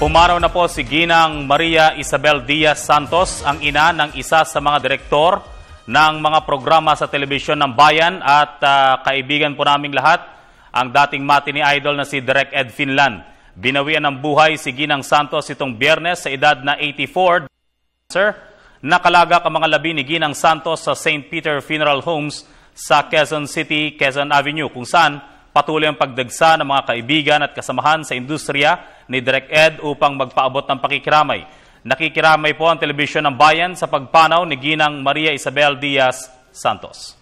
Pumaraw na po si Ginang Maria Isabel Diaz Santos, ang ina ng isa sa mga direktor ng mga programa sa telebisyon ng bayan at uh, kaibigan po naming lahat, ang dating mati ni Idol na si Direk Ed Finland. Binawian ng buhay si Ginang Santos itong biyernes sa edad na 84. Sir, nakalagak ang mga labi ni Ginang Santos sa St. Peter Funeral Homes sa Quezon City, Quezon Avenue, kung saan Patuloy ang pagdagsa ng mga kaibigan at kasamahan sa industriya ni Direct Ed upang magpaabot ng pakikiramay. Nakikiramay po ang telebisyon ng bayan sa pagpanaw ni Ginang Maria Isabel Diaz Santos.